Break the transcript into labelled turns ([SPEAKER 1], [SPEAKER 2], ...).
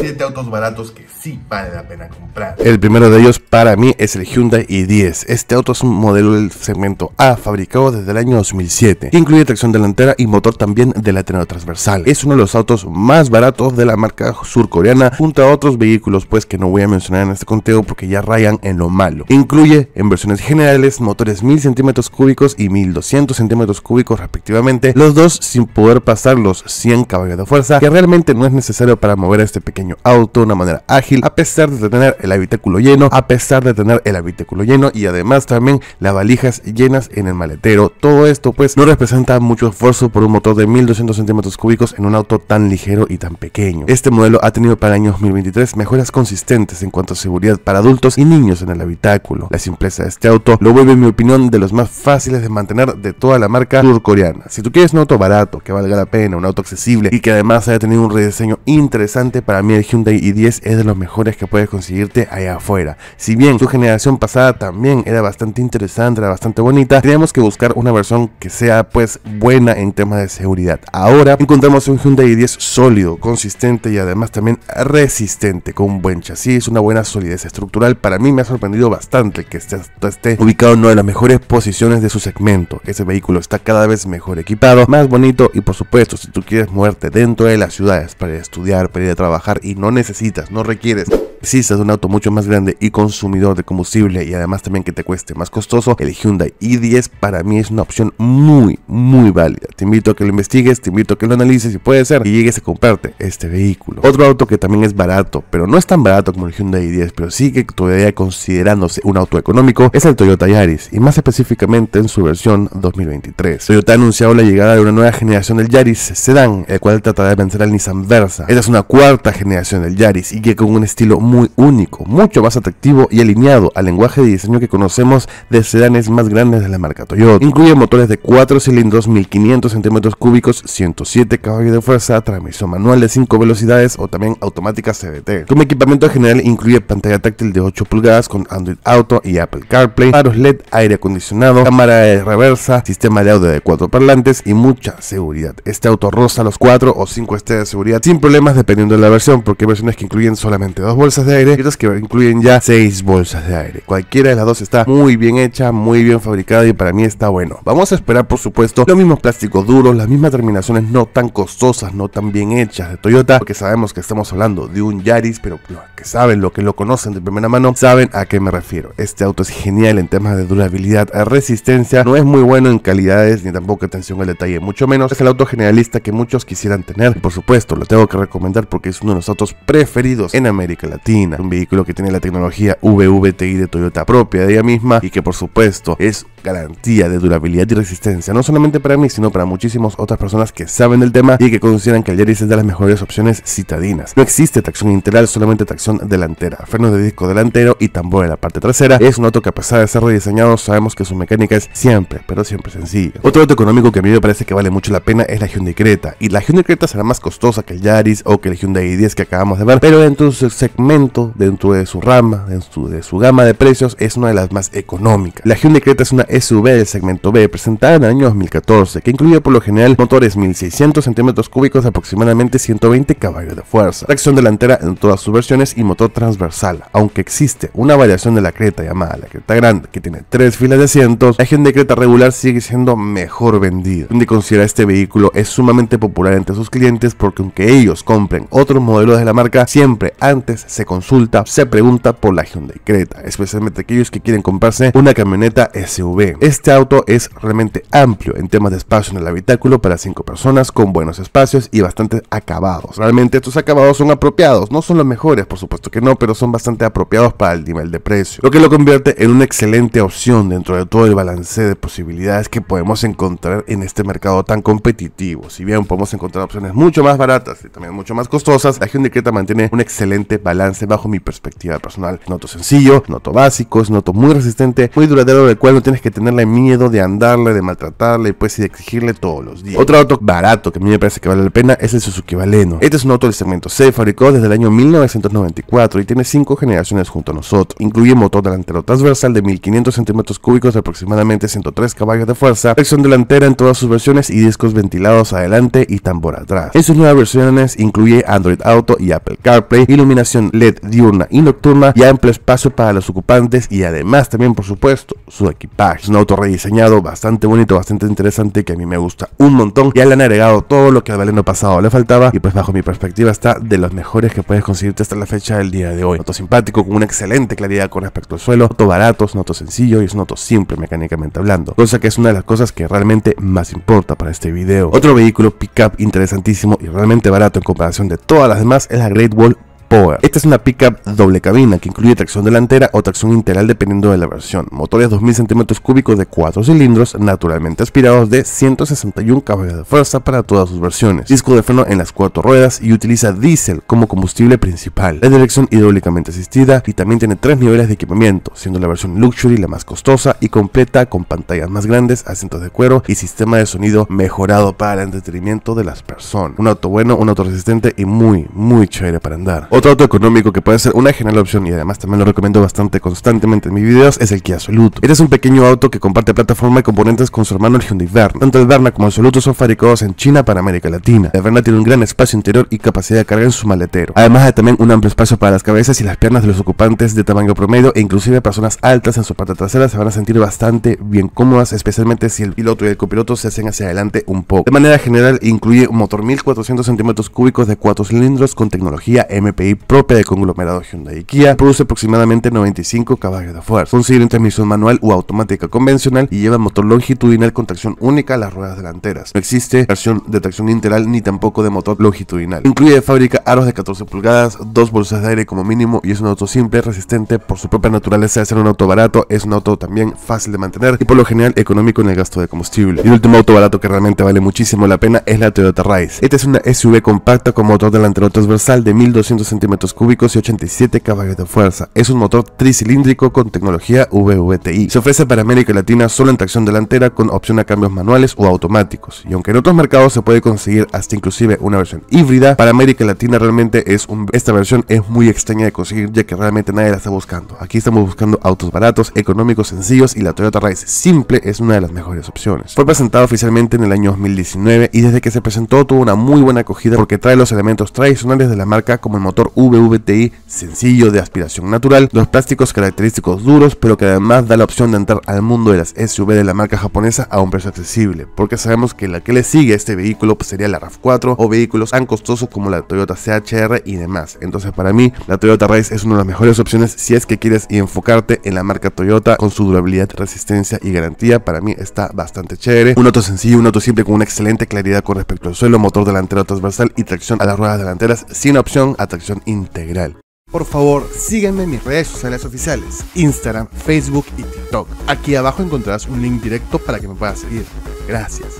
[SPEAKER 1] 7 autos baratos que sí vale la pena comprar. El primero de ellos para mí es el Hyundai i10. Este auto es un modelo del segmento A fabricado desde el año 2007. Incluye tracción delantera y motor también de lateral transversal. Es uno de los autos más baratos de la marca surcoreana junto a otros vehículos pues que no voy a mencionar en este conteo porque ya rayan en lo malo. Incluye en versiones generales motores 1000 centímetros cúbicos y 1200 centímetros cúbicos respectivamente, los dos sin poder pasar los 100 caballos de fuerza que realmente no es necesario para mover este pequeño auto auto, una manera ágil, a pesar de tener el habitáculo lleno, a pesar de tener el habitáculo lleno y además también las valijas llenas en el maletero. Todo esto pues no representa mucho esfuerzo por un motor de 1200 centímetros cúbicos en un auto tan ligero y tan pequeño. Este modelo ha tenido para el año 2023 mejoras consistentes en cuanto a seguridad para adultos y niños en el habitáculo. La simpleza de este auto lo vuelve en mi opinión de los más fáciles de mantener de toda la marca surcoreana. Si tú quieres un auto barato, que valga la pena, un auto accesible y que además haya tenido un rediseño interesante para mí el Hyundai i10 es de los mejores que puedes conseguirte allá afuera. Si bien su generación pasada también era bastante interesante, era bastante bonita, teníamos que buscar una versión que sea pues buena en temas de seguridad. Ahora encontramos un Hyundai i10 sólido, consistente y además también resistente, con un buen chasis, una buena solidez estructural. Para mí me ha sorprendido bastante que esté, esté ubicado en una de las mejores posiciones de su segmento. Ese vehículo está cada vez mejor equipado, más bonito y por supuesto si tú quieres moverte dentro de las ciudades para estudiar, para ir a trabajar y no necesitas, no requieres. Si estás un auto mucho más grande y consumidor de combustible y además también que te cueste más costoso, el Hyundai i10 para mí es una opción muy, muy válida. Te invito a que lo investigues, te invito a que lo analices y puede ser y llegues a comprarte este vehículo. Otro auto que también es barato, pero no es tan barato como el Hyundai i10, pero sigue todavía considerándose un auto económico, es el Toyota Yaris y más específicamente en su versión 2023. Toyota ha anunciado la llegada de una nueva generación del Yaris Sedan, el cual tratará de vencer al Nissan Versa. Esta es una cuarta generación del Yaris y que con un estilo muy único, mucho más atractivo y alineado al lenguaje de diseño que conocemos de sedanes más grandes de la marca Toyota. Incluye motores de 4 cilindros 1500 centímetros cúbicos, 107 caballos de fuerza, transmisión manual de 5 velocidades o también automática cdt Como equipamiento general incluye pantalla táctil de 8 pulgadas con Android Auto y Apple CarPlay, faros LED, aire acondicionado, cámara de reversa, sistema de audio de 4 parlantes y mucha seguridad. Este auto roza los 4 o 5 estrellas de seguridad sin problemas dependiendo de la versión porque hay versiones que incluyen solamente dos bolsas de aire, y otras que incluyen ya 6 bolsas de aire. Cualquiera de las dos está muy bien hecha, muy bien fabricada y para mí está bueno. Vamos a esperar, por supuesto, los mismos plásticos duros, las mismas terminaciones no tan costosas, no tan bien hechas de Toyota, porque sabemos que estamos hablando de un Yaris, pero que saben, lo que lo conocen de primera mano, saben a qué me refiero. Este auto es genial en temas de durabilidad, eh, resistencia, no es muy bueno en calidades ni tampoco atención al detalle, mucho menos es el auto generalista que muchos quisieran tener. Por supuesto, lo tengo que recomendar porque es uno de los autos preferidos en América Latina un vehículo que tiene la tecnología VVTI de Toyota propia de ella misma y que por supuesto es garantía de durabilidad y resistencia, no solamente para mí, sino para muchísimas otras personas que saben del tema y que consideran que el Yaris es de las mejores opciones citadinas. No existe tracción integral, solamente tracción delantera, frenos de disco delantero y tambor en la parte trasera. Es un auto que a pesar de ser rediseñado, sabemos que su mecánica es siempre, pero siempre sencilla. Otro auto económico que a mí me parece que vale mucho la pena es la Hyundai Creta, y la Hyundai Creta será más costosa que el Yaris o que el Hyundai i10 que acabamos de ver, pero en su segmento dentro de su rama, dentro de su gama de precios, es una de las más económicas. La Hyundai Creta es una SUV del segmento B, presentada en el año 2014, que incluye por lo general motores 1600 centímetros cúbicos aproximadamente 120 caballos de fuerza, tracción delantera en todas sus versiones y motor transversal. Aunque existe una variación de la Creta llamada la Creta Grande, que tiene tres filas de asientos, la Hyundai Creta regular sigue siendo mejor vendida. Hyundai considera este vehículo es sumamente popular entre sus clientes porque aunque ellos compren otros modelos de la marca, siempre antes se consulta, se pregunta por la Hyundai Creta, especialmente aquellos que quieren comprarse una camioneta SUV. Este auto es realmente amplio en temas de espacio en el habitáculo para 5 personas, con buenos espacios y bastantes acabados. Realmente estos acabados son apropiados, no son los mejores, por supuesto que no, pero son bastante apropiados para el nivel de precio, lo que lo convierte en una excelente opción dentro de todo el balance de posibilidades que podemos encontrar en este mercado tan competitivo. Si bien podemos encontrar opciones mucho más baratas y también mucho más costosas, la Hyundai Creta mantiene un excelente balance bajo mi perspectiva personal. Noto sencillo, noto básico, es noto muy resistente, muy duradero, del cual no tienes que tenerle miedo de andarle, de maltratarle, pues y de exigirle todos los días. Otro auto barato que a mí me parece que vale la pena es el Suzuki Valeno. Este es un auto de segmento C, fabricado desde el año 1994 y tiene 5 generaciones junto a nosotros. Incluye motor delantero transversal de 1500 centímetros cúbicos de aproximadamente 103 caballos de fuerza, tracción delantera en todas sus versiones y discos ventilados adelante y tambor atrás. En sus nuevas versiones incluye Android Auto y Apple CarPlay, iluminación LED diurna y nocturna y amplio espacio para los ocupantes y además también por supuesto su equipaje. Es un auto rediseñado bastante bonito, bastante interesante que a mí me gusta un montón. Ya le han agregado todo lo que al Valeno pasado le faltaba y pues bajo mi perspectiva está de los mejores que puedes conseguirte hasta la fecha del día de hoy. Auto simpático con una excelente claridad con respecto al suelo, auto barato, es un auto sencillo y es un auto simple mecánicamente hablando, cosa que es una de las cosas que realmente más importa para este video. Otro vehículo pickup interesantísimo y realmente barato en comparación de todas las demás es la Great Wall esta es una pickup doble cabina que incluye tracción delantera o tracción integral dependiendo de la versión. Motores 2000 centímetros cúbicos de 4 cilindros naturalmente aspirados de 161 caballos de fuerza para todas sus versiones. Disco de freno en las cuatro ruedas y utiliza diésel como combustible principal. La dirección hidráulicamente asistida y también tiene tres niveles de equipamiento, siendo la versión luxury la más costosa y completa con pantallas más grandes, asientos de cuero y sistema de sonido mejorado para el entretenimiento de las personas. Un auto bueno, un auto resistente y muy, muy chévere para andar. Otro auto económico que puede ser una genial opción y además también lo recomiendo bastante constantemente en mis videos es el Kia Soluto. Este es un pequeño auto que comparte plataforma y componentes con su hermano el Hyundai Verna. Tanto el Verna como el Soluto son fabricados en China para América Latina. El Verna tiene un gran espacio interior y capacidad de carga en su maletero. Además de también un amplio espacio para las cabezas y las piernas de los ocupantes de tamaño promedio e inclusive personas altas en su parte trasera se van a sentir bastante bien cómodas, especialmente si el piloto y el copiloto se hacen hacia adelante un poco. De manera general incluye un motor 1400 centímetros cúbicos de 4 cilindros con tecnología MPI propia de conglomerado Hyundai Kia, produce aproximadamente 95 caballos de fuerza, consigue en transmisión manual u automática convencional y lleva motor longitudinal con tracción única a las ruedas delanteras. No existe versión de tracción integral ni tampoco de motor longitudinal. Incluye de fábrica aros de 14 pulgadas, dos bolsas de aire como mínimo y es un auto simple, resistente por su propia naturaleza de ser un auto barato, es un auto también fácil de mantener y por lo general económico en el gasto de combustible. Y el último auto barato que realmente vale muchísimo la pena es la Toyota Rise. Esta es una SUV compacta con motor delantero transversal de 1200 centímetros cúbicos y 87 caballos de fuerza. Es un motor tricilíndrico con tecnología VVTi. Se ofrece para América Latina solo en tracción delantera con opción a cambios manuales o automáticos. Y aunque en otros mercados se puede conseguir hasta inclusive una versión híbrida, para América Latina realmente es un... esta versión es muy extraña de conseguir ya que realmente nadie la está buscando. Aquí estamos buscando autos baratos, económicos, sencillos y la Toyota Race simple es una de las mejores opciones. Fue presentado oficialmente en el año 2019 y desde que se presentó tuvo una muy buena acogida porque trae los elementos tradicionales de la marca como el motor VVTI sencillo de aspiración natural, los plásticos característicos duros, pero que además da la opción de entrar al mundo de las SUV de la marca japonesa a un precio accesible, porque sabemos que la que le sigue a este vehículo pues, sería la RAV4 o vehículos tan costosos como la Toyota CHR y demás. Entonces para mí la Toyota Race es una de las mejores opciones si es que quieres enfocarte en la marca Toyota con su durabilidad, resistencia y garantía. Para mí está bastante chévere. Un auto sencillo, un auto simple con una excelente claridad con respecto al suelo, motor delantero transversal y tracción a las ruedas delanteras sin opción a tracción integral. Por favor, sígueme en mis redes sociales oficiales, Instagram, Facebook y TikTok. Aquí abajo encontrarás un link directo para que me puedas seguir. Gracias.